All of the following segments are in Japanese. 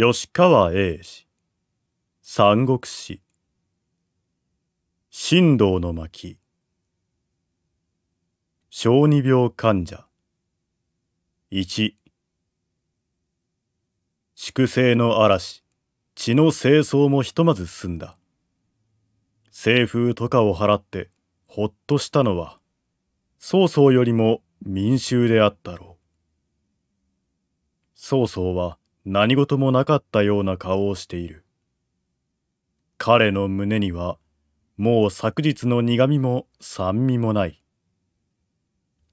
吉川英氏三国志神道の巻小児病患者1粛清の嵐血の清掃もひとまず済んだ清風とかを払ってほっとしたのは曹操よりも民衆であったろう曹操は何事もなかったような顔をしている彼の胸にはもう昨日の苦みも酸味もない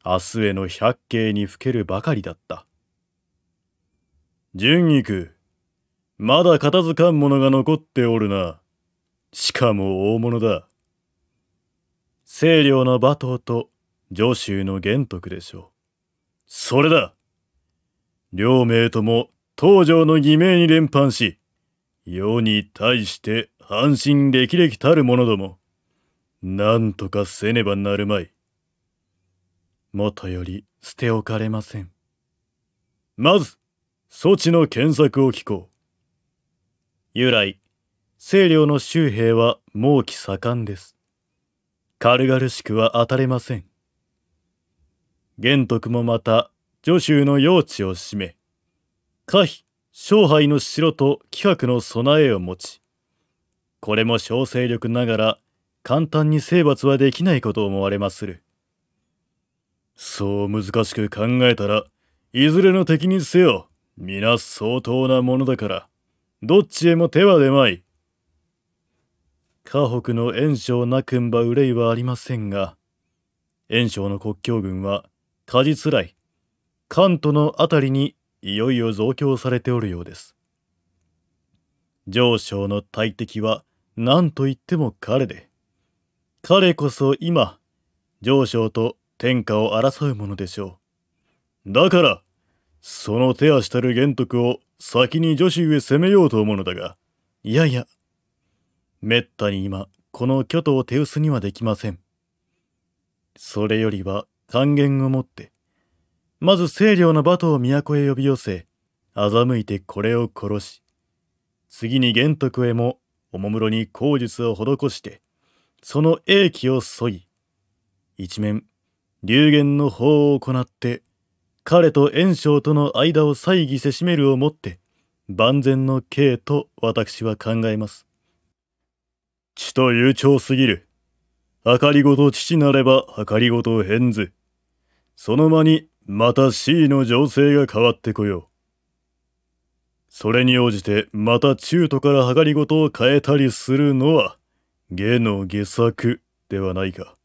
明日への百景にふけるばかりだった純育まだ片付かんものが残っておるなしかも大物だ清涼の馬頭と上州の玄徳でしょうそれだ両名とも東条の偽名に連判し、世に対して半身歴々たる者ども、なんとかせねばなるまい。もとより捨ておかれません。まず、措置の検索を聞こう。由来、清涼の周兵は猛気盛んです。軽々しくは当たれません。玄徳もまた、助州の用地を占め、可否勝敗の城と気迫の備えを持ちこれも小勢力ながら簡単に征伐はできないことを思われまするそう難しく考えたらいずれの敵にせよ皆相当なものだからどっちへも手は出まい河北の炎章なくんば憂いはありませんが炎章の国境軍は果実来関東の辺りにいよいよ増強されておるようです上昇の大敵は何といっても彼で彼こそ今上昇と天下を争うものでしょうだからその手足たる玄徳を先に女子上攻めようと思うのだがいやいやめったに今この巨頭手薄にはできませんそれよりは還元をもってまず清涼の馬頭を都へ呼び寄せ欺いてこれを殺し次に玄徳へもおもむろに口術を施してその英気を削い一面流言の法を行って彼と炎章との間を猜疑せしめるをもって万全の刑と私は考えます。血と悠長すぎる。あかりごと父なればあかりごと変ず。その間にまた C の情勢が変わってこよう。それに応じてまた中途から計りごとを変えたりするのは、下の下策ではないか。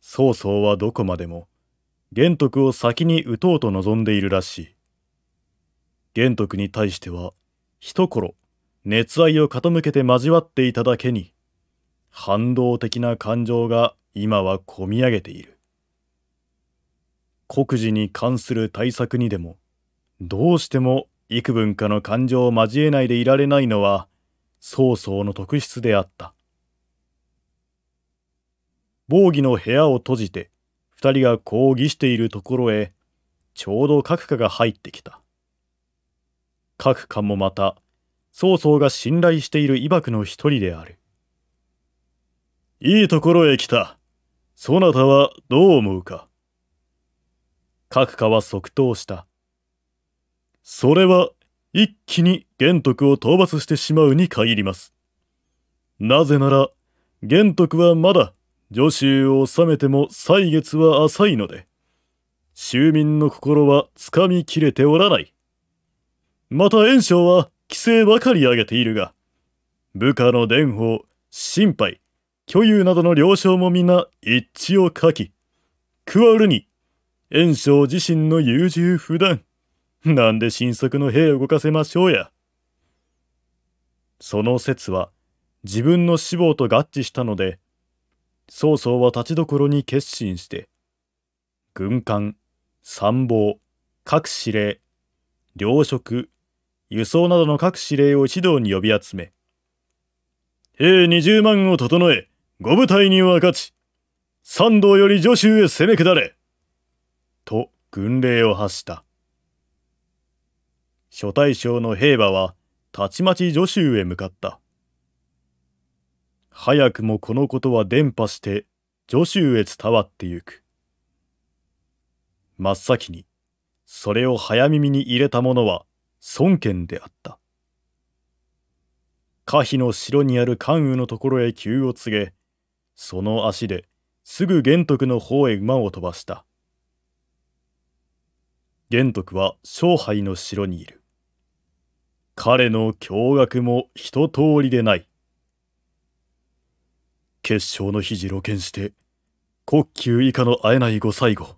曹操はどこまでも、玄徳を先に打とうと望んでいるらしい。玄徳に対しては、一頃、熱愛を傾けて交わっていただけに、反動的な感情が今は込み上げている。告示に関する対策にでもどうしても幾分かの感情を交えないでいられないのは曹操の特質であった防御の部屋を閉じて二人が抗議しているところへちょうど閣下が入ってきた閣下もまた曹操が信頼している伊くの一人であるいいところへ来たそなたはどう思うか各家は即答した。それは一気に玄徳を討伐してしまうに限ります。なぜなら、玄徳はまだ女州を治めても歳月は浅いので、衆民の心はつかみきれておらない。また炎章は規制ばかり上げているが、部下の伝法、心配、虚有などの了承も皆一致を書き、加わるに袁紹自身の優柔不断。なんで新作の兵を動かせましょうや。その説は自分の死亡と合致したので、曹操は立ちどころに決心して、軍艦、参謀、各司令、糧食、輸送などの各司令を一堂に呼び集め、兵20万を整え、五部隊に分かち、三道より助手へ攻め下れ。と軍令を発した諸大将の兵馬はたちまち助手へ向かった早くもこのことは伝播して助手へ伝わってゆく真っ先にそれを早耳に入れた者は孫権であった可否の城にある関羽のところへ急を告げその足ですぐ玄徳の方へ馬を飛ばした玄徳は勝敗の城にいる。彼の驚愕も一通りでない。決勝の肘露見して、国級以下の会えないご最後。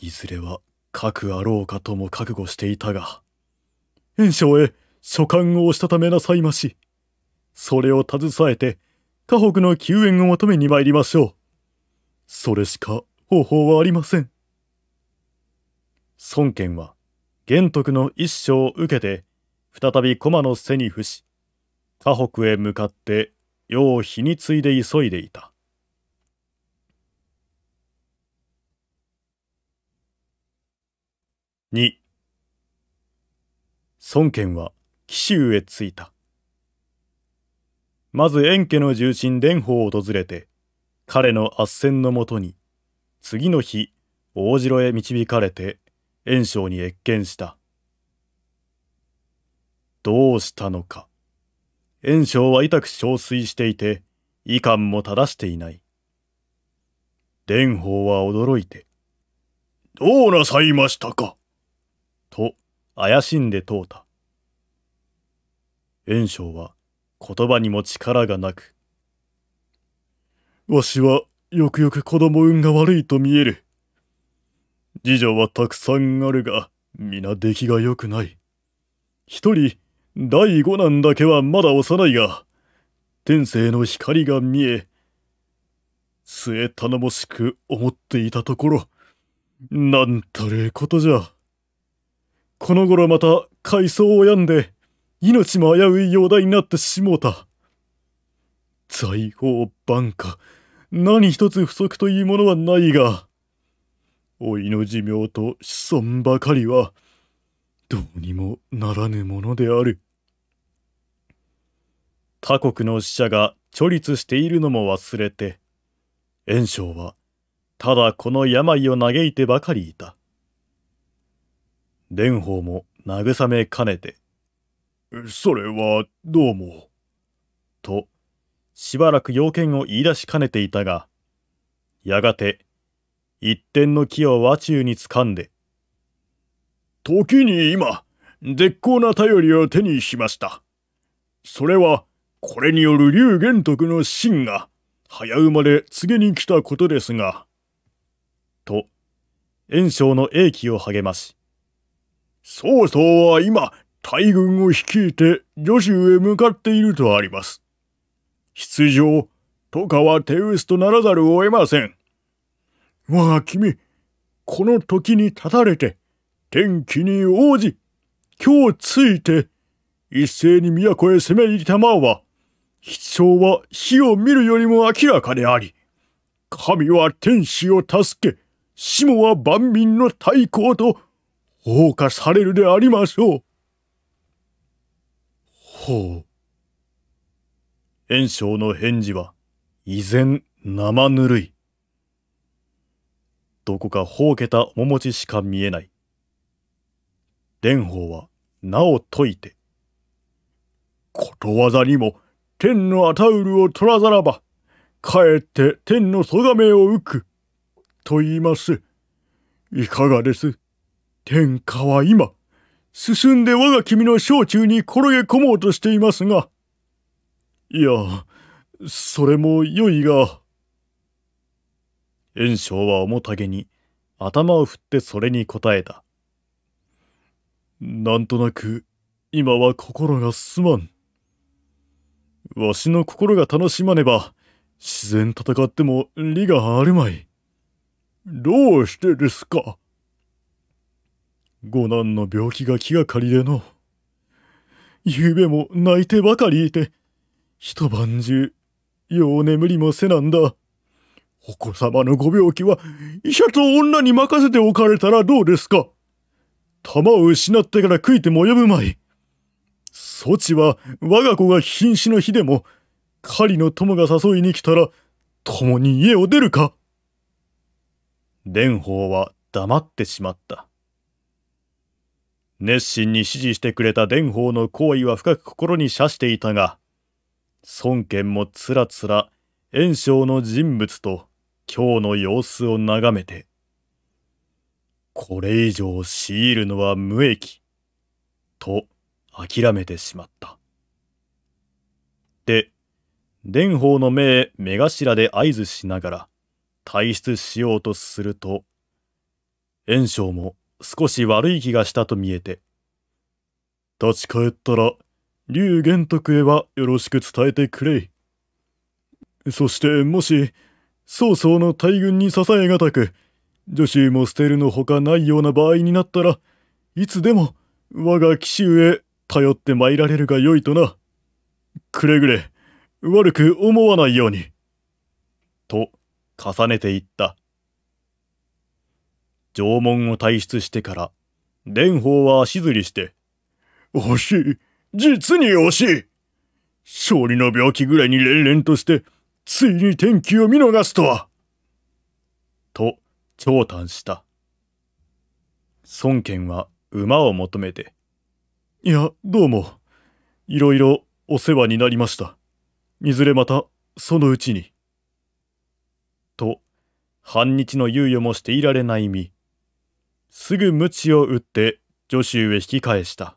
いずれはくあろうかとも覚悟していたが、炎章へ書簡をしたためなさいまし。それを携えて、河北の救援を求めに参りましょう。それしか方法はありません。孫権は玄徳の一生を受けて再び駒の背に伏し河北へ向かって世を日に継いで急いでいた。2孫権は紀州へ着いたまず遠家の重臣蓮舫を訪れて彼の斡旋のもとに次の日大城へ導かれて袁紹に謁見したどうしたのか袁紹は痛く憔悴していて遺憾も正していない蓮舫は驚いて「どうなさいましたか?」と怪しんで問うた袁紹は言葉にも力がなく「わしはよくよく子供運が悪いと見える。次女はたくさんあるが、皆出来が良くない。一人、第五男だけはまだ幼いが、天性の光が見え、末頼もしく思っていたところ、なんたれことじゃ。この頃また海藻を病んで、命も危うい容体になってしもうた。財宝万家、何一つ不足というものはないが、おいの寿命と子孫ばかりはどうにもならぬものである他国の死者が貯立しているのも忘れて袁紹はただこの病を嘆いてばかりいた蓮舫も慰めかねて「それはどうも」としばらく要件を言い出しかねていたがやがて一点の木を和中に掴んで。時に今、絶好な頼りを手にしました。それは、これによる龍玄徳の真が、早生まれ告げに来たことですが。と、炎章の英気を励まし。曹操は今、大軍を率いて女州へ向かっているとあります。出場、とかは手薄とならざるを得ません。我が君、この時に立たれて、天気に応じ、今日ついて、一斉に都へ攻め入りたまは、必勝は死を見るよりも明らかであり、神は天使を助け、死もは万民の対抗と、放火されるでありましょう。ほう。炎章の返事は、依然生ぬるい。どこかほうけた面持ちしか見えない。蓮舫は名を説いて、ことわざにも天のアタウルを取らざらば、かえって天のそがめを受く、と言います。いかがです天下は今、進んで我が君の小中に転げ込もうとしていますが。いや、それも良いが。炎症は面影に頭を振ってそれに答えた。なんとなく今は心がすまん。わしの心が楽しまねば自然戦っても利があるまい。どうしてですか五男の病気が気がかりでの。昨夜も泣いてばかりいて、一晩中、よう眠りもせなんだ。お子様のご病気は医者と女に任せておかれたらどうですか玉を失ってから食いても及ぶまい。そちは我が子が瀕死の日でも、狩りの友が誘いに来たら、共に家を出るか蓮舫は黙ってしまった。熱心に指示してくれた蓮舫の行為は深く心に射していたが、孫権もつらつら炎症の人物と今日の様子を眺めて、これ以上強いるのは無益、と諦めてしまった。で、蓮舫の目へ目頭で合図しながら、退出しようとすると、炎章も少し悪い気がしたと見えて、立ち返ったら、龍玄徳へはよろしく伝えてくれ。そしてもし、曹操の大軍に支えがたく、女子も捨てるのほかないような場合になったら、いつでも我が騎士へ頼って参られるがよいとな。くれぐれ、悪く思わないように。と、重ねていった。縄文を退出してから、蓮舫は足ずりして、惜しい、実に惜しい勝利の病気ぐらいに連々として、ついに天気を見逃すとはと長短した孫権は馬を求めて「いやどうもいろいろお世話になりましたいずれまたそのうちに」と半日の猶予もしていられない身すぐ鞭を打って助手へ引き返した。